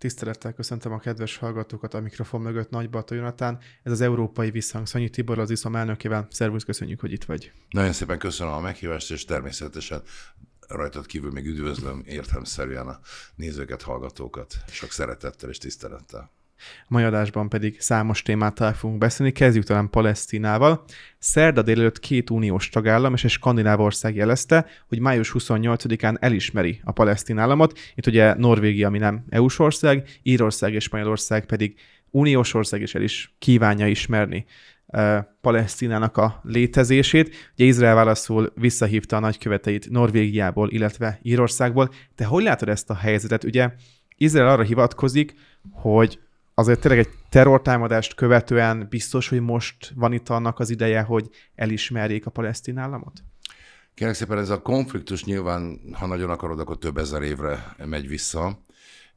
Tisztelettel köszöntöm a kedves hallgatókat a mikrofon mögött, Nagy Bata Jonatán. Ez az Európai Visszhang Szanyi Tibor, az ISZOM elnökével. Szervusz, köszönjük, hogy itt vagy. Nagyon szépen köszönöm a meghívást, és természetesen rajtad kívül még üdvözlöm értelmszerűen a nézőket, hallgatókat. Sok szeretettel és tisztelettel. A mai adásban pedig számos témát talán fogunk beszélni, kezdjük talán Palesztinával. Szerda délelőtt két uniós tagállam és egy skandináv ország jelezte, hogy május 28-án elismeri a palesztin államot. Itt ugye Norvégia, ami nem EU-s ország, Írország és Spanyolország pedig uniós ország is el is kívánja ismerni Palesztinának a létezését. Ugye Izrael válaszul visszahívta a nagyköveteit Norvégiából, illetve Írországból. Te hogy látod ezt a helyzetet? Ugye Izrael arra hivatkozik, hogy azért tényleg egy terrortámadást követően biztos, hogy most van itt annak az ideje, hogy elismerjék a palesztin államot? Kérlek szépen, ez a konfliktus nyilván, ha nagyon akarod, akkor több ezer évre megy vissza.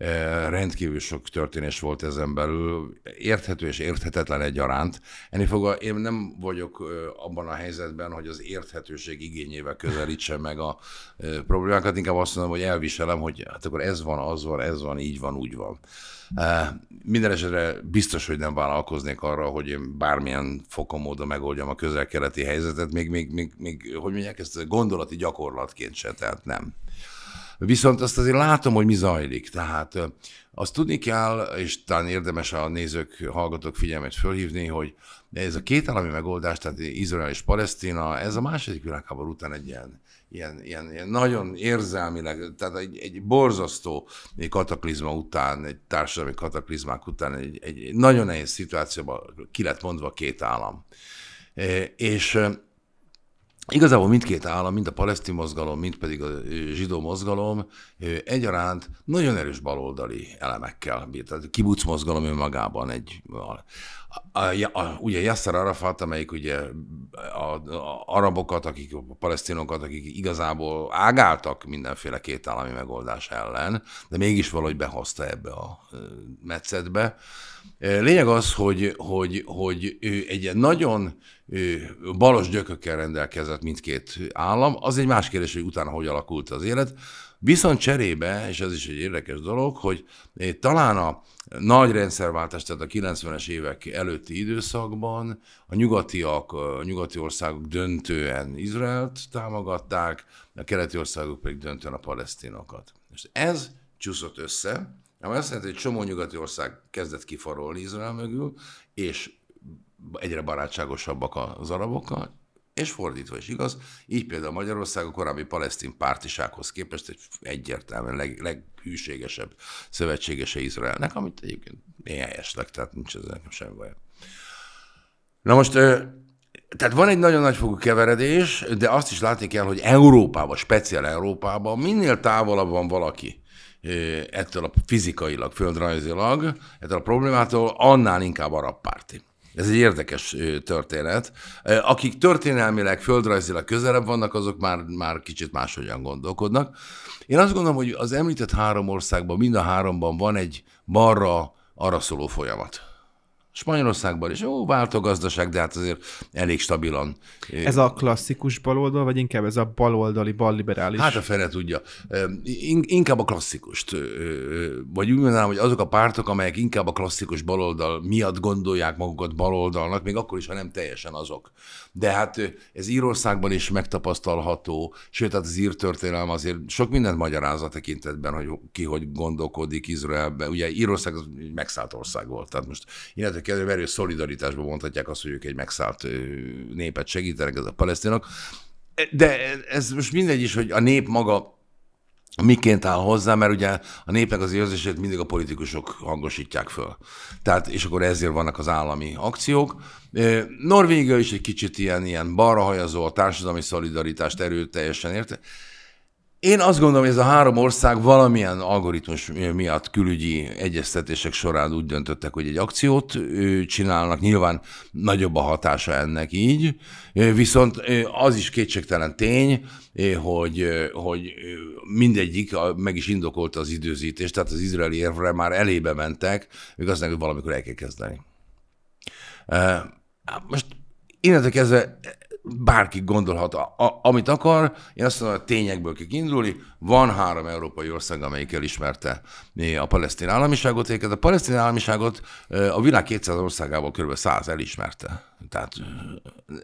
Eh, rendkívül sok történés volt ezen belül, érthető és érthetetlen egyaránt. Ennél fogva én nem vagyok eh, abban a helyzetben, hogy az érthetőség igényével közelítse meg a eh, problémákat, inkább azt mondom, hogy elviselem, hogy hát akkor ez van, az van, ez van, így van, úgy van. Minden esetre biztos, hogy nem vállalkoznék arra, hogy én bármilyen fokon módon megoldjam a közel-keleti helyzetet, még, még, még, még, hogy mondják, ezt gondolati gyakorlatként se, tehát nem. Viszont azt azért látom, hogy mi zajlik. Tehát azt tudni kell, és talán érdemes a nézők, hallgatók figyelmét fölhívni, hogy ez a két állami megoldás, tehát Izrael és Palesztina, ez a második világháború után egy ilyen ilyen, ilyen, ilyen nagyon érzelmileg, tehát egy, egy borzasztó egy kataklizma után, egy társadalmi kataklizmák után egy, egy nagyon nehéz szituációban ki lett mondva két állam. És Igazából mindkét állam, mind a palesztin mozgalom, mind pedig a zsidó mozgalom egyaránt nagyon erős baloldali elemekkel bírt. Tehát a kibuc mozgalom önmagában egy a, a, ugye Yasser Arafat, amelyik ugye a, a arabokat, akik a palesztinokat, akik igazából ágáltak mindenféle két állami megoldás ellen, de mégis valahogy behozta ebbe a metszetbe. Lényeg az, hogy, hogy, hogy ő egy nagyon balos gyökökkel rendelkezett mindkét állam. Az egy más kérdés, hogy utána hogy alakult az élet. Viszont cserébe, és ez is egy érdekes dolog, hogy eh, talán a nagy rendszerváltás, tehát a 90-es évek előtti időszakban a nyugatiak, eh, a nyugati országok döntően Izraelt támogatták, a keleti országok pedig döntően a palesztinokat. És ez csúszott össze, ami azt jelenti, hogy egy csomó nyugati ország kezdett kifarolni Izrael mögül, és egyre barátságosabbak az arabokkal, és fordítva is igaz, így például Magyarország a korábbi palesztin pártisághoz képest egy egyértelműen leg, leghűségesebb szövetségese Izraelnek, amit egyébként én helyesleg, tehát nincs ez nekem semmi baj. Na most, tehát van egy nagyon nagyfokú keveredés, de azt is látni kell, hogy Európában, speciál Európában minél távolabb van valaki ettől a fizikailag, földrajzilag, ettől a problémától, annál inkább arab párti. Ez egy érdekes történet. Akik történelmileg, földrajzilag közelebb vannak, azok már, már kicsit máshogyan gondolkodnak. Én azt gondolom, hogy az említett három országban, mind a háromban van egy balra arra szóló folyamat. Spanyolországban is jó, vált a gazdaság, de hát azért elég stabilan. Ez a klasszikus baloldal, vagy inkább ez a baloldali, balliberális? Hát a fene tudja. Inkább a klasszikust. Vagy úgy mondanám, hogy azok a pártok, amelyek inkább a klasszikus baloldal miatt gondolják magukat baloldalnak, még akkor is, ha nem teljesen azok. De hát ez Írországban is megtapasztalható, sőt, hát az ír történelem azért sok mindent magyaráz a tekintetben, hogy ki hogy gondolkodik Izraelben. Ugye Írország megszállt ország volt, tehát most illetve ennek ellenére erős szolidaritásban mondhatják azt, hogy ők egy megszállt népet segítenek, ez a palesztinok. De ez most mindegy is, hogy a nép maga miként áll hozzá, mert ugye a népnek az érzését mindig a politikusok hangosítják föl. Tehát, és akkor ezért vannak az állami akciók. Norvégia is egy kicsit ilyen, ilyen hajazó, a társadalmi szolidaritást erőteljesen érte. Én azt gondolom, hogy ez a három ország valamilyen algoritmus miatt külügyi egyeztetések során úgy döntöttek, hogy egy akciót csinálnak. Nyilván nagyobb a hatása ennek így, viszont az is kétségtelen tény, hogy, hogy mindegyik meg is indokolta az időzítést, tehát az izraeli érvre már elébe mentek, ők azt hogy valamikor el kell kezdeni. Hát most innentől kezdve bárki gondolhat, a, a, amit akar, én azt mondom, a tényekből kell indulni, Van három európai ország, amelyik elismerte a palesztin államiságot, a palesztin államiságot a világ 200 országával kb. 100 elismerte. Tehát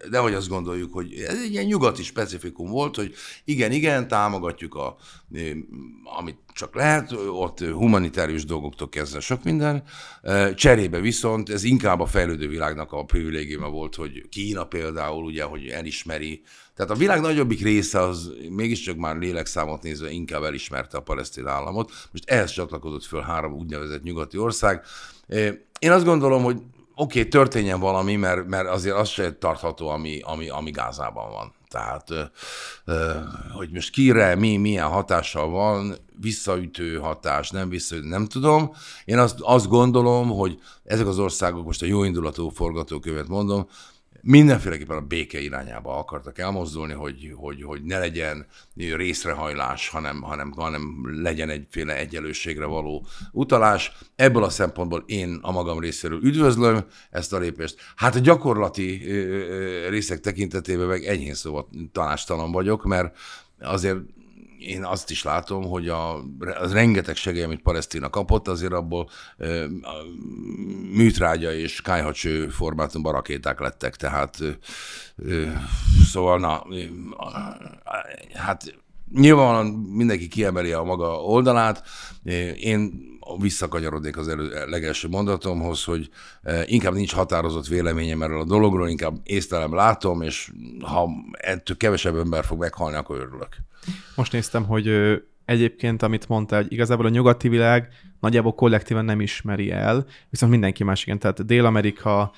nehogy azt gondoljuk, hogy ez egy ilyen nyugati specifikum volt, hogy igen, igen, támogatjuk a, amit csak lehet, ott humanitárius dolgoktól kezdve sok minden. Cserébe viszont ez inkább a fejlődő világnak a privilégiuma volt, hogy Kína például, ugye, hogy elismeri. Tehát a világ nagyobbik része az mégiscsak már lélekszámot nézve inkább elismerte a palesztin államot. Most ehhez csatlakozott föl három úgynevezett nyugati ország. Én azt gondolom, hogy oké, okay, történjen valami, mert, mert azért az se tartható, ami, ami, ami Gázában van. Tehát, hogy most kire, mi, milyen hatással van, visszaütő hatás, nem visszaütő, nem tudom. Én azt, azt gondolom, hogy ezek az országok, most a jóindulatú forgatókövet mondom, mindenféleképpen a béke irányába akartak elmozdulni, hogy, hogy, hogy ne legyen részrehajlás, hanem, hanem, hanem legyen egyféle egyenlőségre való utalás. Ebből a szempontból én a magam részéről üdvözlöm ezt a lépést. Hát a gyakorlati részek tekintetében meg enyhén szóval tanástalan vagyok, mert azért én azt is látom, hogy a, az rengeteg segély, amit Palesztina kapott, azért abból a műtrágya és kájhacső formátumban rakéták lettek, tehát szóval na, hát nyilván mindenki kiemeli a maga oldalát, én visszakanyarodnék az elő, legelső mondatomhoz, hogy inkább nincs határozott véleményem erről a dologról, inkább észtelem látom, és ha ettől kevesebb ember fog meghalni, akkor örülök. Most néztem, hogy egyébként, amit mondta, hogy igazából a nyugati világ nagyjából kollektíven nem ismeri el, viszont mindenki más igen, tehát Dél-Amerika,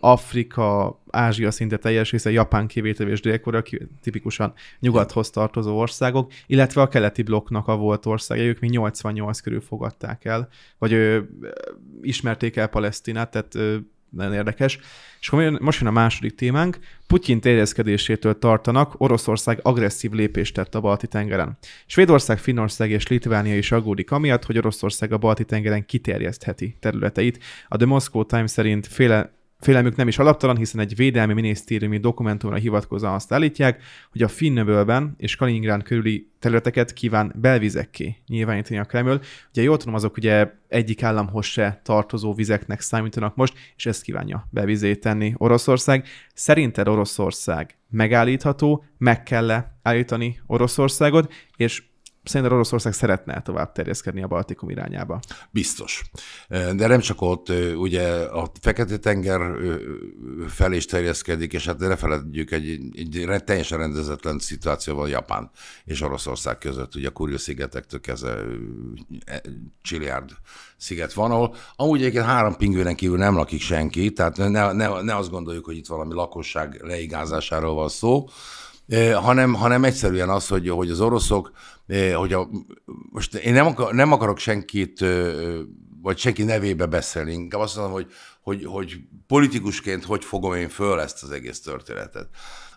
Afrika, Ázsia szinte teljes része, Japán kivételével és dél tipikusan nyugathoz tartozó országok, illetve a keleti blokknak a volt országai, ők még 88 körül fogadták el, vagy ö, ismerték el Palesztinát, tehát ö, nagyon érdekes. És akkor most jön a második témánk. Putyin terjeszkedésétől tartanak, Oroszország agresszív lépést tett a Balti-tengeren. Svédország, Finnország és Litvánia is aggódik amiatt, hogy Oroszország a Balti-tengeren kiterjesztheti területeit. A The Moscow Times szerint féle, Félelmük nem is alaptalan, hiszen egy védelmi minisztériumi dokumentumra hivatkozva azt állítják, hogy a Finnövölben és Kaliningrán körüli területeket kíván belvizekké nyilvánítani a Kreml. Ugye jól tudom, azok ugye egyik államhoz se tartozó vizeknek számítanak most, és ezt kívánja bevizé tenni Oroszország. Szerinted Oroszország megállítható, meg kell -e állítani Oroszországot, és Szerintem Oroszország szeretne tovább terjeszkedni a Baltikum irányába. Biztos. De nem csak ott, ugye a Fekete-tenger felé is terjeszkedik, és hát ne feledjük, egy, egy teljesen rendezetlen szituáció van Japán és Oroszország között, ugye a Kuril-szigetektől kezdve e, Csiliárd sziget van, ahol amúgy egyébként három pingőnek kívül nem lakik senki, tehát ne, ne, ne azt gondoljuk, hogy itt valami lakosság leigázásáról van szó, hanem, hanem egyszerűen az, hogy, hogy az oroszok, hogy a, most én nem, akar, nem akarok senkit, vagy senki nevébe beszélni, inkább azt mondom, hogy, hogy, hogy politikusként hogy fogom én föl ezt az egész történetet.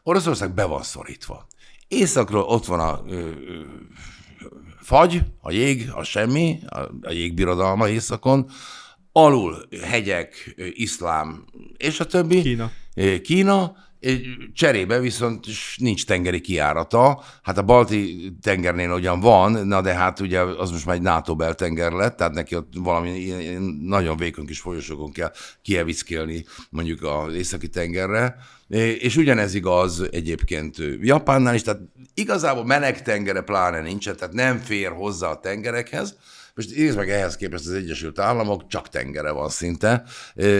Oroszország be van szorítva. Északról ott van a ö, ö, fagy, a jég, a semmi, a, a jégbirodalma északon, alul hegyek, iszlám és a többi. Kína. Kína, Cserébe viszont nincs tengeri kiárata. Hát a balti tengernél ugyan van, na de hát ugye az most már egy NATO beltenger lett, tehát neki ott valami nagyon vékony kis folyosókon kell kievickélni mondjuk az északi tengerre. És ugyanez igaz egyébként Japánnál is, tehát igazából meleg tengere pláne nincsen, tehát nem fér hozzá a tengerekhez. Most nézd meg ehhez képest az Egyesült Államok, csak tengere van szinte,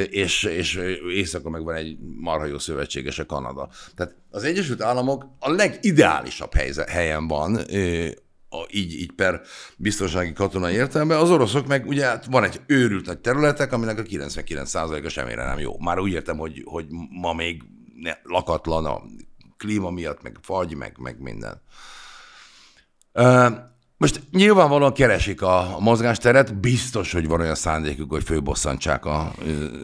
és, és éjszaka meg van egy marha jó szövetséges a Kanada. Tehát az Egyesült Államok a legideálisabb helyze, helyen van, a, így, így per biztonsági katonai értelemben, az oroszok meg ugye hát van egy őrült nagy területek, aminek a 99%-a semmire nem jó. Már úgy értem, hogy, hogy ma még ne, lakatlan a klíma miatt, meg fagy, meg, meg minden. Most nyilvánvalóan keresik a, mozgásteret, biztos, hogy van olyan szándékuk, hogy főbosszantsák a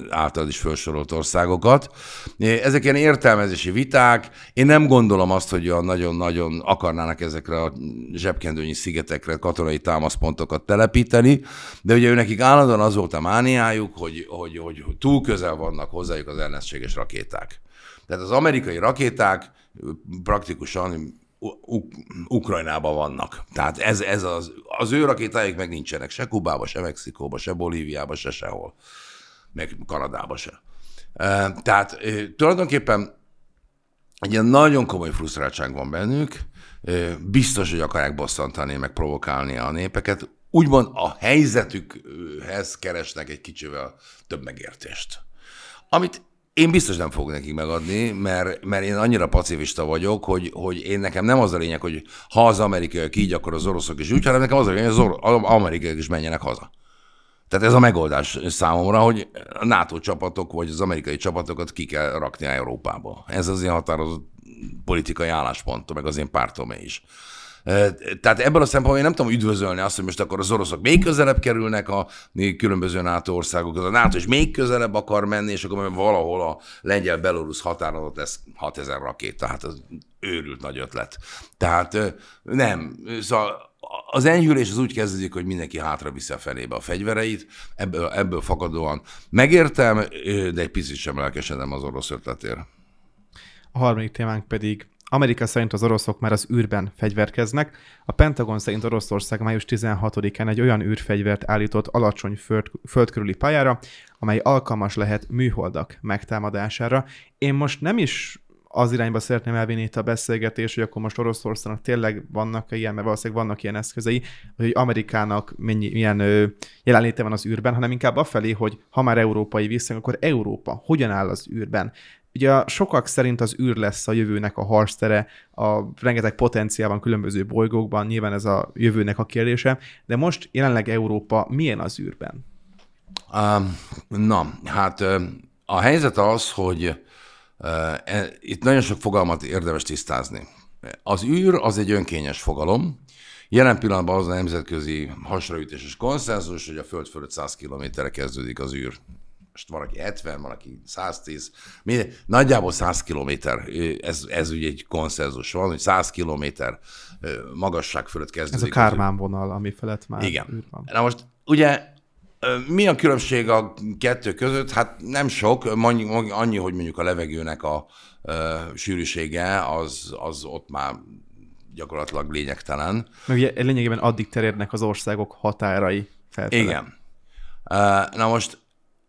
általad is felsorolt országokat. Ezek ilyen értelmezési viták. Én nem gondolom azt, hogy olyan nagyon-nagyon akarnának ezekre a zsebkendőnyi szigetekre katonai támaszpontokat telepíteni, de ugye nekik állandóan az volt a mániájuk, hogy, hogy, hogy túl közel vannak hozzájuk az ellenséges rakéták. Tehát az amerikai rakéták praktikusan Uk- Ukrajnában vannak. Tehát ez, ez az, az ő rakétáik meg nincsenek se Kubába, se Mexikóba, se Bolíviába, se sehol. Meg Kanadába se. Tehát tulajdonképpen egy ilyen nagyon komoly frusztráltság van bennük, biztos, hogy akarják bosszantani, meg provokálni a népeket, úgymond a helyzetükhez keresnek egy kicsivel több megértést. Amit én biztos nem fogok nekik megadni, mert, mert én annyira pacifista vagyok, hogy, hogy én nekem nem az a lényeg, hogy ha az amerikaiak így, akkor az oroszok is úgy, hanem nekem az a lényeg, hogy az, or- az amerikaiak is menjenek haza. Tehát ez a megoldás számomra, hogy a NATO csapatok vagy az amerikai csapatokat ki kell rakni Európába. Ez az én határozott politikai álláspontom, meg az én pártomé is. Tehát ebből a szempontból én nem tudom üdvözölni azt, hogy most akkor az oroszok még közelebb kerülnek a különböző NATO országokhoz. A NATO is még közelebb akar menni, és akkor valahol a lengyel-belorusz határon ott lesz 6000 rakéta. Tehát az őrült nagy ötlet. Tehát nem. Szóval az enyhülés az úgy kezdődik, hogy mindenki hátra viszi a felébe a fegyvereit, ebből, ebből fakadóan megértem, de egy picit sem lelkesedem az orosz ötletért. A harmadik témánk pedig Amerika szerint az oroszok már az űrben fegyverkeznek. A Pentagon szerint Oroszország május 16-án egy olyan űrfegyvert állított alacsony föld, földkörüli pályára, amely alkalmas lehet műholdak megtámadására. Én most nem is az irányba szeretném elvinni itt a beszélgetés, hogy akkor most Oroszországnak tényleg vannak ilyen, mert valószínűleg vannak ilyen eszközei, hogy Amerikának mennyi, milyen ö, jelenléte van az űrben, hanem inkább afelé, hogy ha már európai vissza, akkor Európa hogyan áll az űrben. Ugye sokak szerint az űr lesz a jövőnek a harctere, a rengeteg potenciál van különböző bolygókban, nyilván ez a jövőnek a kérdése, de most jelenleg Európa milyen az űrben? Uh, na, hát uh, a helyzet az, hogy uh, e, itt nagyon sok fogalmat érdemes tisztázni. Az űr az egy önkényes fogalom, Jelen pillanatban az a nemzetközi hasraütéses konszenzus, hogy a Föld fölött 100 kilométerre kezdődik az űr most van, aki 70, van, aki 110, minden, nagyjából 100 kilométer, ez, ez ugye egy konszenzus van, hogy 100 kilométer magasság fölött kezdődik. Ez a Kármán vonal, ami felett már Igen. űr van. Na most ugye mi a különbség a kettő között? Hát nem sok, annyi, hogy mondjuk a levegőnek a, a sűrűsége az, az ott már gyakorlatilag lényegtelen. Meg ugye lényegében addig terjednek az országok határai felfele. Igen. Na most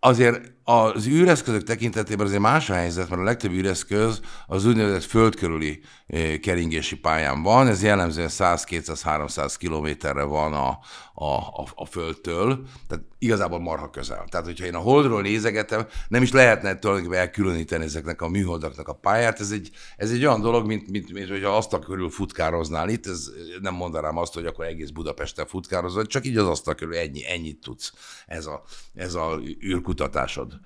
azért az űreszközök tekintetében azért más a helyzet, mert a legtöbb űreszköz az úgynevezett földkörüli eh, keringési pályán van, ez jellemzően 100-200-300 kilométerre van a, a, a, a földtől, tehát igazából marha közel. Tehát, hogyha én a holdról nézegetem, nem is lehetne tulajdonképpen elkülöníteni ezeknek a műholdaknak a pályát. Ez egy, ez egy olyan dolog, mint, mint, mint hogyha a körül futkároznál itt, ez nem mondanám azt, hogy akkor egész Budapesten futkározod, csak így az a körül ennyi, ennyit tudsz. Ez a, ez a űrkutatásod.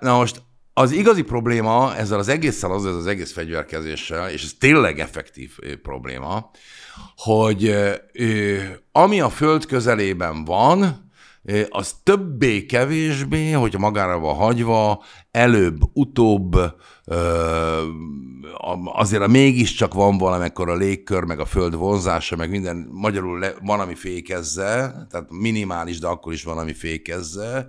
Na most az igazi probléma ezzel az egésszel, az, ez az egész fegyverkezéssel, és ez tényleg effektív probléma, hogy ami a föld közelében van, az többé-kevésbé, hogy magára van hagyva, előbb-utóbb azért a mégiscsak van valamikor a légkör, meg a föld vonzása, meg minden, magyarul le, van, ami fékezze, tehát minimális, de akkor is van, ami fékezze,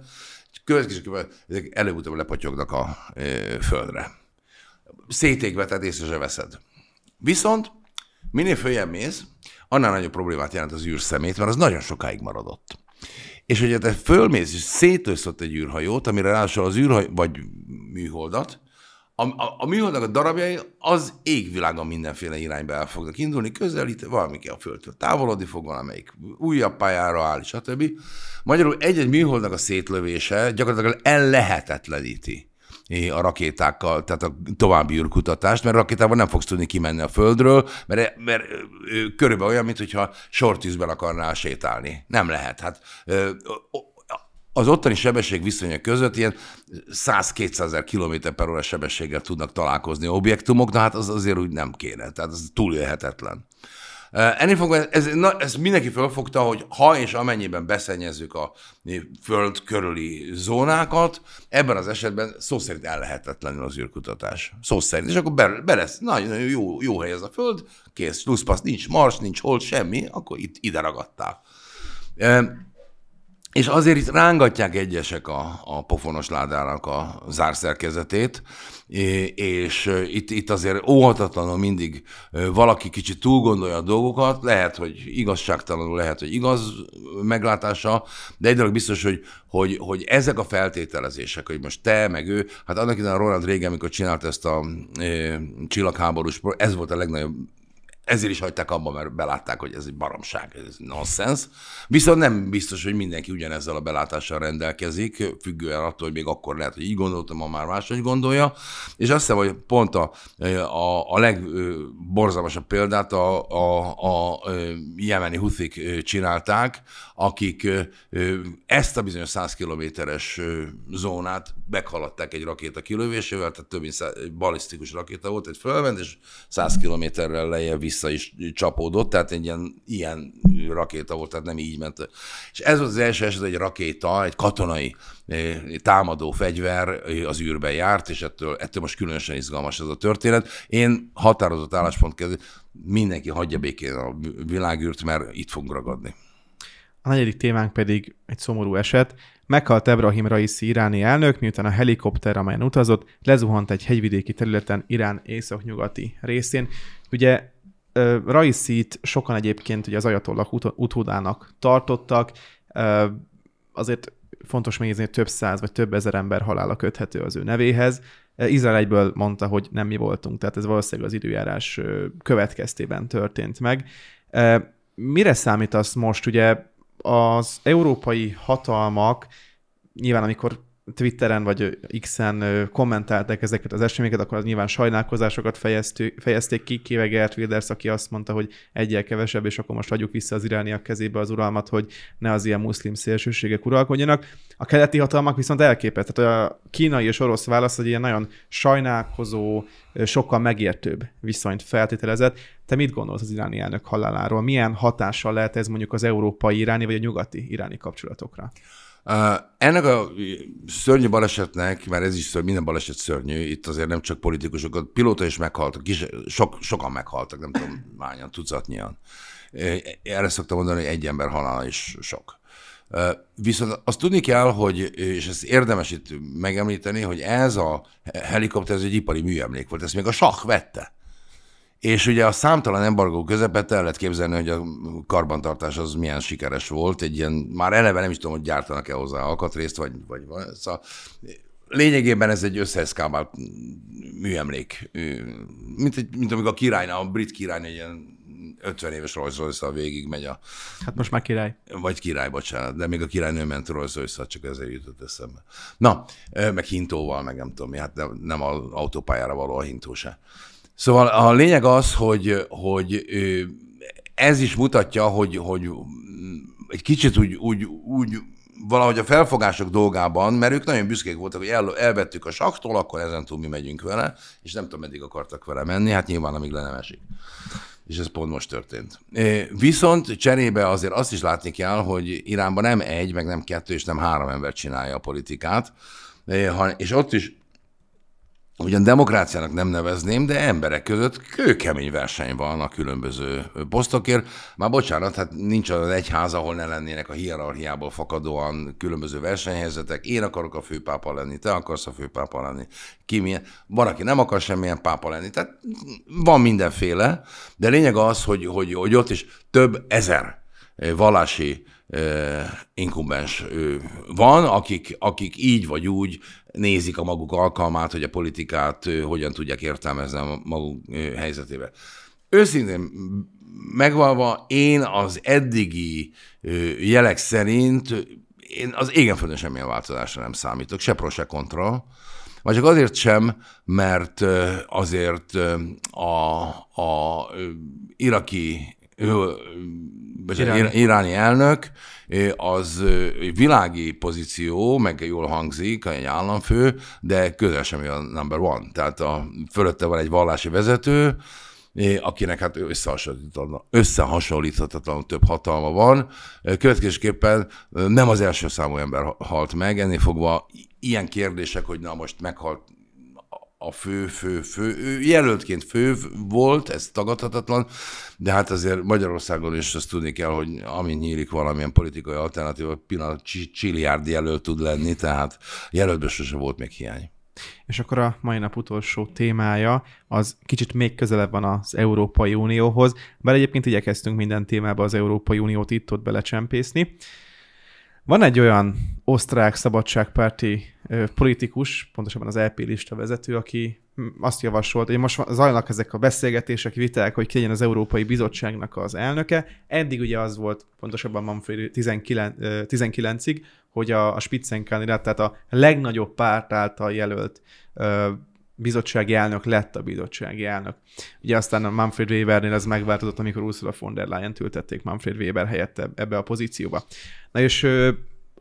következőképpen ezek előbb-utóbb lepatyognak a e, földre. Szétégve, tehát észre se veszed. Viszont minél följebb mész, annál nagyobb problémát jelent az űrszemét, mert az nagyon sokáig maradott. És hogyha te fölmész és szétőszött egy űrhajót, amire ráadásul az űrhajó, vagy műholdat, a, a, a műholdnak a darabjai az égvilágon mindenféle irányba el fognak indulni, közelít, valamiki a Földtől távolodni fog, valamelyik újabb pályára áll, stb. Magyarul egy-egy műholdnak a szétlövése gyakorlatilag ellehetetleníti a rakétákkal, tehát a további űrkutatást, mert rakétával nem fogsz tudni kimenni a Földről, mert, mert körülbelül olyan, mintha sortűzben akarnál sétálni. Nem lehet. Hát ö, ö, az ottani sebesség viszonya között ilyen 100-200 ezer km per óra sebességgel tudnak találkozni objektumok, de hát az azért úgy nem kéne, tehát ez túlélhetetlen. Ennél fogva, ez, na, ez mindenki fölfogta, hogy ha és amennyiben beszennyezzük a föld körüli zónákat, ebben az esetben szó szerint ellehetetlenül az űrkutatás. Szó szerint. És akkor be, lesz, nagyon jó, jó hely ez a föld, kész, plusz nincs Mars, nincs hol semmi, akkor itt ide ragadtál. És azért itt rángatják egyesek a, a pofonos ládának a zárszerkezetét, és itt, itt azért óhatatlanul mindig valaki kicsit túl gondolja a dolgokat, lehet, hogy igazságtalanul, lehet, hogy igaz meglátása, de egy dolog biztos, hogy, hogy, hogy ezek a feltételezések, hogy most te, meg ő, hát annak idején a Ronald Reagan, amikor csinált ezt a e, csillagháborús, ez volt a legnagyobb ezért is hagyták abba, mert belátták, hogy ez egy baromság, ez nonsens. Viszont nem biztos, hogy mindenki ugyanezzel a belátással rendelkezik, függően attól, hogy még akkor lehet, hogy így gondoltam, ma már máshogy gondolja. És azt hiszem, hogy pont a, a, a legborzalmasabb példát a, a, a, a jemeni huthik csinálták, akik ezt a bizonyos 100 kilométeres zónát meghaladták egy rakéta kilövésével, tehát több mint balisztikus rakéta volt, egy fölment, és 100 kilométerrel lejjebb vissza is csapódott, tehát egy ilyen, ilyen rakéta volt, tehát nem így ment. És ez volt az első eset, egy rakéta, egy katonai eh, támadó fegyver eh, az űrbe járt, és ettől, ettől most különösen izgalmas ez a történet. Én határozott álláspont kezdve, mindenki hagyja békén a világűrt, mert itt fogunk ragadni. A negyedik témánk pedig egy szomorú eset. Meghalt Ebrahim Raisi iráni elnök, miután a helikopter, amelyen utazott, lezuhant egy hegyvidéki területen Irán északnyugati részén. Ugye Raisit sokan egyébként ugye az ajatollak utódának tartottak, azért fontos megnézni, hogy több száz vagy több ezer ember halála köthető az ő nevéhez. Izrael egyből mondta, hogy nem mi voltunk, tehát ez valószínűleg az időjárás következtében történt meg. Mire számít az most? Ugye az európai hatalmak nyilván amikor Twitteren vagy X-en kommentálták ezeket az eseményeket, akkor az nyilván sajnálkozásokat fejeztő, fejezték ki, kéve Gert Wilders, aki azt mondta, hogy egyel kevesebb, és akkor most adjuk vissza az irániak kezébe az uralmat, hogy ne az ilyen muszlim szélsőségek uralkodjanak. A keleti hatalmak viszont elképett. Tehát a kínai és orosz válasz egy ilyen nagyon sajnálkozó, sokkal megértőbb viszonyt feltételezett. Te mit gondolsz az iráni elnök haláláról? Milyen hatással lehet ez mondjuk az európai iráni vagy a nyugati iráni kapcsolatokra? Uh, ennek a szörnyű balesetnek, mert ez is szörnyű, minden baleset szörnyű, itt azért nem csak politikusok, a pilóta is meghaltak, kis, sok, sokan meghaltak, nem tudom, hányan, tucatnyian. Erre szoktam mondani, hogy egy ember halála is sok. Uh, viszont azt tudni kell, hogy, és ezt érdemes itt megemlíteni, hogy ez a helikopter, ez egy ipari műemlék volt, ezt még a sah vette. És ugye a számtalan embargó közepette el lehet képzelni, hogy a karbantartás az milyen sikeres volt, egy ilyen, már eleve nem is tudom, hogy gyártanak-e hozzá alkatrészt, vagy, vagy szóval lényegében ez egy összeeszkábált műemlék, mint, egy, mint amikor a király, a brit király egy ilyen 50 éves rajzolóssal végig megy a... Hát most már király. Vagy király, bocsánat, de még a királynő ment rajzolóssal, csak ezért jutott eszembe. Na, meg hintóval, meg nem tudom, hát nem, nem az autópályára való a hintó se. Szóval a lényeg az, hogy, hogy ez is mutatja, hogy, hogy egy kicsit úgy, úgy, úgy valahogy a felfogások dolgában, mert ők nagyon büszkék voltak, hogy el, elvettük a saktól, akkor ezen túl mi megyünk vele, és nem tudom, meddig akartak vele menni, hát nyilván amíg le nem esik. És ez pont most történt. Viszont cserébe azért azt is látni kell, hogy Iránban nem egy, meg nem kettő, és nem három ember csinálja a politikát, és ott is ugyan demokráciának nem nevezném, de emberek között kőkemény verseny van a különböző posztokért. Már bocsánat, hát nincs olyan egyház, ahol ne lennének a hierarchiából fakadóan különböző versenyhelyzetek. Én akarok a főpápa lenni, te akarsz a főpápa lenni, ki milyen. Van, aki nem akar semmilyen pápa lenni. Tehát van mindenféle, de lényeg az, hogy, hogy, hogy ott is több ezer vallási inkumbens van, akik, akik így vagy úgy nézik a maguk alkalmát, hogy a politikát hogyan tudják értelmezni a maguk helyzetével. Őszintén megvalva, én az eddigi jelek szerint én az égenföldön semmilyen változásra nem számítok, se pro, se kontra. Vagy csak azért sem, mert azért a, a iraki ő, iráni. iráni elnök, az világi pozíció, meg jól hangzik, egy államfő, de közel sem a number one. Tehát a, fölötte van egy vallási vezető, akinek hát összehasonlíthatatlan, összehasonlíthatatlan több hatalma van. Következésképpen nem az első számú ember halt meg, ennél fogva ilyen kérdések, hogy na most meghalt a fő-fő-fő, ő jelöltként fő volt, ez tagadhatatlan, de hát azért Magyarországon is azt tudni kell, hogy amint nyílik valamilyen politikai alternatív a pillanat csilliárd jelölt tud lenni, tehát jelöltből sose volt még hiány. És akkor a mai nap utolsó témája, az kicsit még közelebb van az Európai Unióhoz, bár egyébként igyekeztünk minden témába az Európai Uniót itt-ott belecsempészni. Van egy olyan osztrák szabadságpárti politikus, pontosabban az LP e lista vezető, aki mm, azt javasolt, hogy most zajlanak ezek a beszélgetések, viták, hogy ki legyen az Európai Bizottságnak az elnöke. Eddig ugye az volt, pontosabban Manfred 19, 19-ig, hogy a, a Spitzenkandidát, tehát a legnagyobb párt által jelölt ö, bizottsági elnök lett a bizottsági elnök. Ugye aztán a Manfred Webernél ez megváltozott, amikor Ursula von der Leyen tültették Manfred Weber helyett ebbe a pozícióba. Na és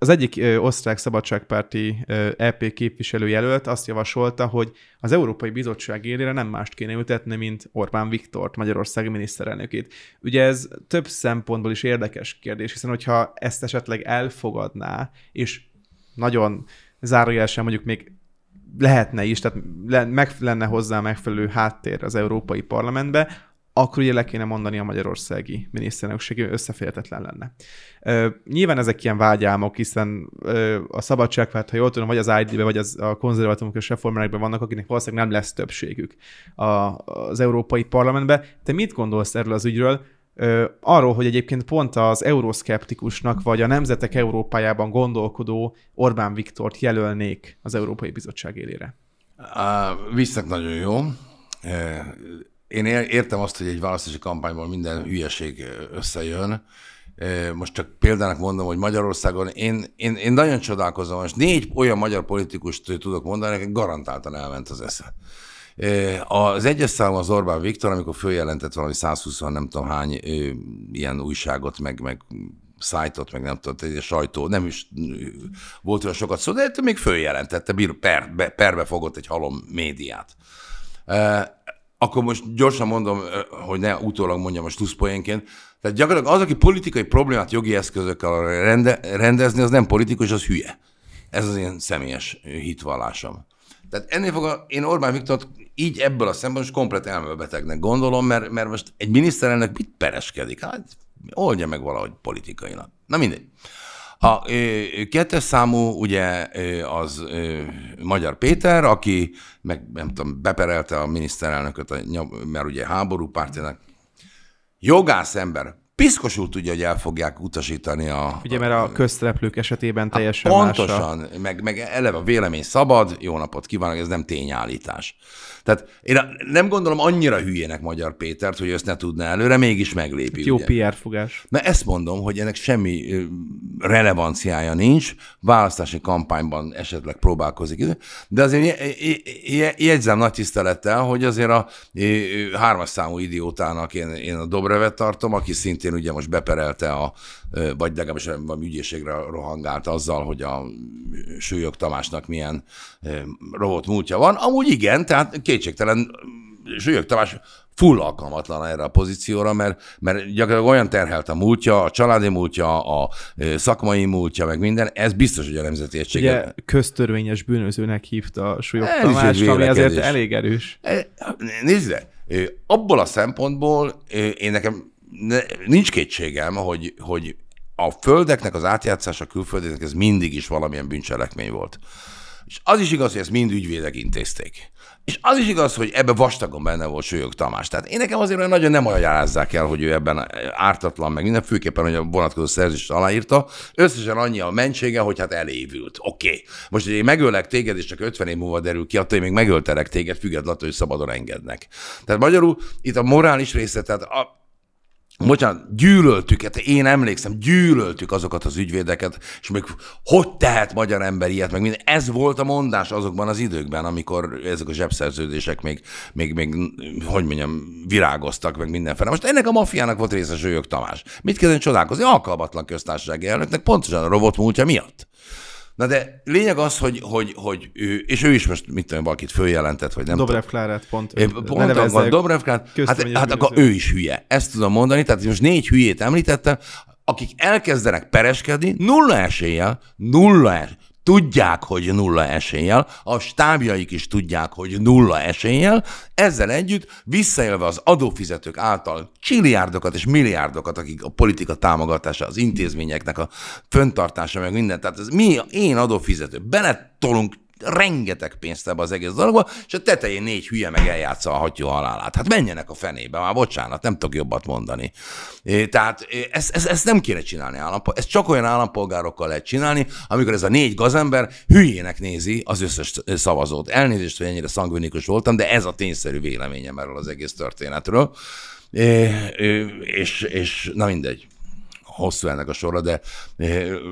az egyik ö, osztrák szabadságpárti ö, EP képviselőjelölt azt javasolta, hogy az Európai Bizottság élére nem mást kéne ültetni, mint Orbán Viktort, Magyarország miniszterelnökét. Ugye ez több szempontból is érdekes kérdés, hiszen hogyha ezt esetleg elfogadná, és nagyon zárójelesen mondjuk még lehetne is, tehát le, meg lenne hozzá megfelelő háttér az Európai Parlamentbe, akkor ugye le kéne mondani a magyarországi miniszterelnökségi összeférhetetlen lenne. Ö, nyilván ezek ilyen vágyálmok, hiszen ö, a szabadságvárt, ha jól tudom, vagy az ID-be, vagy az, a konzervatívok és reformerekben vannak, akinek valószínűleg nem lesz többségük a, az Európai Parlamentben. Te mit gondolsz erről az ügyről? Ö, arról, hogy egyébként pont az euroszkeptikusnak, vagy a nemzetek Európájában gondolkodó Orbán Viktort jelölnék az Európai Bizottság élére? Visszak nagyon jó én értem azt, hogy egy választási kampányban minden hülyeség összejön, most csak példának mondom, hogy Magyarországon én, én, én nagyon csodálkozom, és négy olyan magyar politikust tudok mondani, akik garantáltan elment az esze. Az egyes szám az Orbán Viktor, amikor följelentett valami 120 nem tudom hány ilyen újságot, meg, meg szájtot, meg nem tudom, egy sajtó, nem is volt olyan sokat szó, de még följelentette, per, perbe fogott egy halom médiát akkor most gyorsan mondom, hogy ne utólag mondjam a slusszpoénként. Tehát gyakorlatilag az, aki politikai problémát jogi eszközökkel rende, rendezni, az nem politikus, az hülye. Ez az én személyes hitvallásom. Tehát ennél fogva én Orbán Viktor így ebből a szemben most komplet elmebetegnek gondolom, mert, mert most egy miniszterelnök mit pereskedik? Hát oldja meg valahogy politikailag. Na mindegy. A ö, kettes számú ugye ö, az ö, Magyar Péter, aki meg nem tudom, beperelte a miniszterelnököt, a, mert ugye háború pártjának jogász ember, piszkosul tudja, hogy el fogják utasítani a... Ugye, mert a közszereplők esetében hát teljesen Pontosan, másra. meg, meg eleve a vélemény szabad, jó napot kívánok, ez nem tényállítás. Tehát én nem gondolom annyira hülyének Magyar Pétert, hogy ezt ne tudná előre, mégis meglépi. Hát jó ugye. PR fogás. Na ezt mondom, hogy ennek semmi relevanciája nincs, választási kampányban esetleg próbálkozik, de azért jegyzem nagy tisztelettel, hogy azért a hármas számú idiótának én, én a Dobrevet tartom, aki szintén szintén ugye most beperelte a, vagy legalábbis a ügyészségre rohangált azzal, hogy a Sőjog Tamásnak milyen robot múltja van. Amúgy igen, tehát kétségtelen Sőjog Tamás full alkalmatlan erre a pozícióra, mert, mert gyakorlatilag olyan terhelt a múltja, a családi múltja, a szakmai múltja, meg minden, ez biztos, hogy a nemzeti egység. Ugye köztörvényes bűnözőnek hívta a ez Tamást, ami azért elég erős. Nézd le, abból a szempontból én nekem nincs kétségem, hogy, hogy a földeknek az átjátszása külföldének ez mindig is valamilyen bűncselekmény volt. És az is igaz, hogy ezt mind ügyvédek intézték. És az is igaz, hogy ebbe vastagon benne volt Sőjök Tamás. Tehát én nekem azért nagyon nem ajánlázzák el, hogy ő ebben ártatlan, meg minden, főképpen, hogy a vonatkozó szerzést aláírta. Összesen annyi a mentsége, hogy hát elévült. Oké. Okay. Most, hogy én megöllek téged, és csak 50 év múlva derül ki, attól én még megöltelek téged, függetlenül, hogy szabadon engednek. Tehát magyarul itt a morális része, tehát a, Bocsánat, gyűlöltük, hát én emlékszem, gyűlöltük azokat az ügyvédeket, és még hogy tehet magyar ember ilyet, meg minden. Ez volt a mondás azokban az időkben, amikor ezek a zsebszerződések még, még, még hogy mondjam, virágoztak, meg mindenféle. Most ennek a mafiának volt részes Tamás. Mit kezdeni csodálkozni? Alkalmatlan köztársasági elnöknek pontosan a robot múltja miatt. Na de lényeg az, hogy, hogy, hogy ő, és ő is most mit tudom, valakit följelentett, vagy nem Dobrev Klárát pont. Ő, pont van, Dobrev Klárát, hát, hát akkor ő is hülye. Ezt tudom mondani, tehát most négy hülyét említettem, akik elkezdenek pereskedni, nulla eséllyel, nulla eséllyel, tudják, hogy nulla eséllyel, a stábjaik is tudják, hogy nulla eséllyel, ezzel együtt visszaélve az adófizetők által csilliárdokat és milliárdokat, akik a politika támogatása, az intézményeknek a föntartása, meg minden, tehát ez mi, én adófizető, beletolunk rengeteg pénzt ebbe az egész dologba, és a tetején négy hülye meg eljátsza a hattyú halálát. Hát menjenek a fenébe, már bocsánat, nem tudok jobbat mondani. É, tehát ezt, ezt, ezt nem kéne csinálni állampolgárokkal, ezt csak olyan állampolgárokkal lehet csinálni, amikor ez a négy gazember hülyének nézi az összes szavazót. Elnézést, hogy ennyire szangvinikus voltam, de ez a tényszerű véleményem erről az egész történetről. É, és, és na mindegy hosszú ennek a sorra, de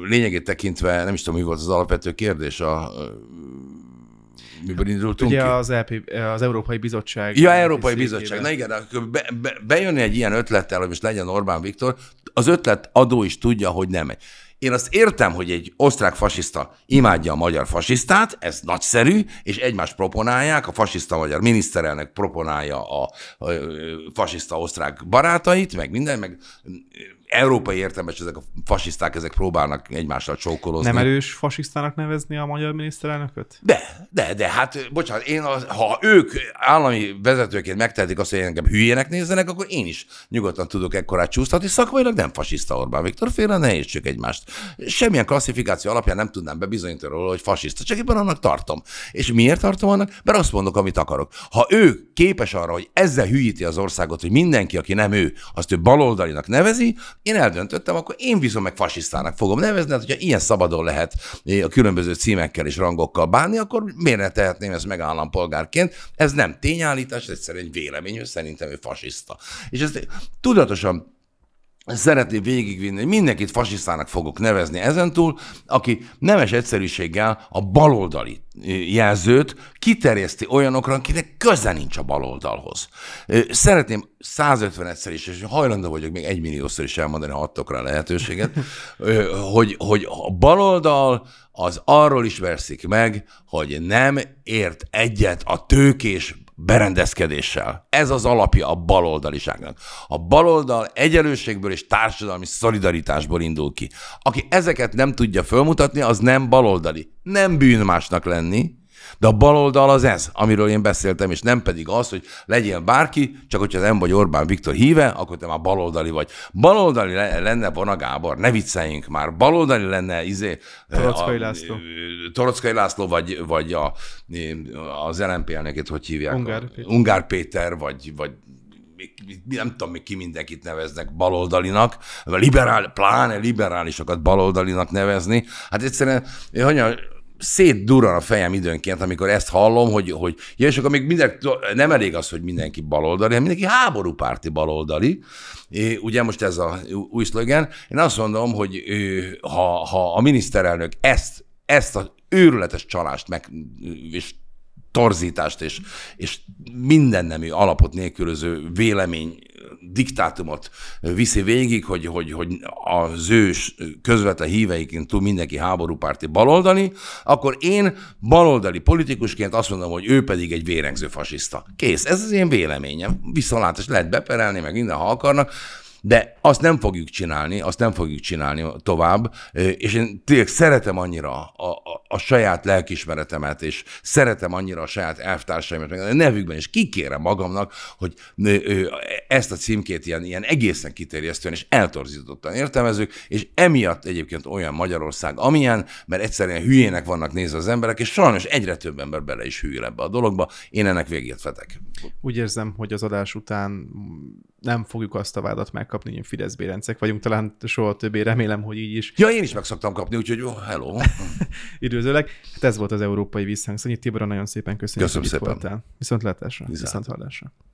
lényegét tekintve nem is tudom, mi volt az alapvető kérdés a Miből indultunk Ugye ki? Az, LP, e az Európai Bizottság. Ja, Európai Bizottság. Na igen, akkor be, be, bejönni egy ilyen ötlettel, hogy most legyen Orbán Viktor, az ötlet adó is tudja, hogy nem megy. Én azt értem, hogy egy osztrák fasiszta imádja a magyar fasisztát, ez nagyszerű, és egymást proponálják, a fasiszta magyar miniszterelnök proponálja a, a, a fasiszta osztrák barátait, meg minden, meg európai értelmes ezek a fasiszták, ezek próbálnak egymással csókolózni. Nem erős fasisztának nevezni a magyar miniszterelnököt? De, de, de, hát bocsánat, én az, ha ők állami vezetőként megtehetik azt, hogy engem hülyének nézzenek, akkor én is nyugodtan tudok ekkorát csúsztatni. Szakmailag nem fasiszta Orbán Viktor, félre ne értsük egymást. Semmilyen klasszifikáció alapján nem tudnám bebizonyítani róla, hogy fasiszta, csak éppen annak tartom. És miért tartom annak? Mert azt mondok, amit akarok. Ha ő képes arra, hogy ezzel hülyíti az országot, hogy mindenki, aki nem ő, azt ő baloldalinak nevezi, én eldöntöttem, akkor én viszont meg fasisztának fogom nevezni, hát hogyha ilyen szabadon lehet eh, a különböző címekkel és rangokkal bánni, akkor miért ne tehetném ezt meg állampolgárként? Ez nem tényállítás, ez egyszerűen egy vélemény, hogy szerintem ő fasiszta. És ezt tudatosan szeretné végigvinni, mindenkit fasisztának fogok nevezni ezentúl, aki nemes egyszerűséggel a baloldali jelzőt kiterjeszti olyanokra, akinek köze nincs a baloldalhoz. Szeretném 150 egyszer is, és hajlandó vagyok még egy milliószor is elmondani, ha adtok rá lehetőséget, hogy, hogy a baloldal az arról is verszik meg, hogy nem ért egyet a tőkés berendezkedéssel. Ez az alapja a baloldaliságnak. A baloldal egyenlőségből és társadalmi szolidaritásból indul ki. Aki ezeket nem tudja fölmutatni, az nem baloldali. Nem bűn másnak lenni, de a baloldal az ez, amiről én beszéltem, és nem pedig az, hogy legyél bárki, csak hogyha nem vagy Orbán Viktor híve, akkor te már baloldali vagy. Baloldali lenne Vona Gábor, ne vicceljünk már, baloldali lenne izé, eh, Torockai László. A, eh, Torockai László, vagy, vagy a, eh, az LNP neket hogy hívják? Ungár Péter. Ungár Péter, vagy, vagy nem tudom, ki mindenkit neveznek baloldalinak, liberál, pláne liberálisokat baloldalinak nevezni. Hát egyszerűen, hogy szétdurran a fejem időnként, amikor ezt hallom, hogy, hogy ja, és akkor még minden, nem elég az, hogy mindenki baloldali, hanem mindenki háborúpárti baloldali. É, ugye most ez a új szlogen. Én azt mondom, hogy ha, ha a miniszterelnök ezt, ezt az őrületes csalást meg, és torzítást és, és minden nemű alapot nélkülöző vélemény diktátumot viszi végig, hogy, hogy, hogy az ő közvetlen híveiként túl mindenki háborúpárti baloldali, akkor én baloldali politikusként azt mondom, hogy ő pedig egy vérengző fasiszta. Kész. Ez az én véleményem. Viszontlátás lehet beperelni, meg minden, ha akarnak. De azt nem fogjuk csinálni, azt nem fogjuk csinálni tovább, és én tényleg szeretem annyira a, a, a saját lelkismeretemet, és szeretem annyira a saját elvtársaimat, meg a nevükben, is kikérem magamnak, hogy ezt a címkét ilyen, ilyen egészen kiterjesztően és eltorzítottan értelmezők, és emiatt egyébként olyan Magyarország, amilyen, mert egyszerűen hülyének vannak nézve az emberek, és sajnos egyre több ember bele is hűl ebbe a dologba. Én ennek végét vetek. Úgy érzem, hogy az adás után nem fogjuk azt a vádat meg megkapni, ilyen Fidesz bérencek vagyunk, talán soha többé remélem, hogy így is. Ja, én is meg szoktam kapni, úgyhogy oh, hello. Időzőleg. Hát ez volt az európai visszhang. Szóval Tibor, nagyon szépen köszönjük, Köszönöm hogy szépen. itt voltál. Viszont látásra. Viszont hallásra.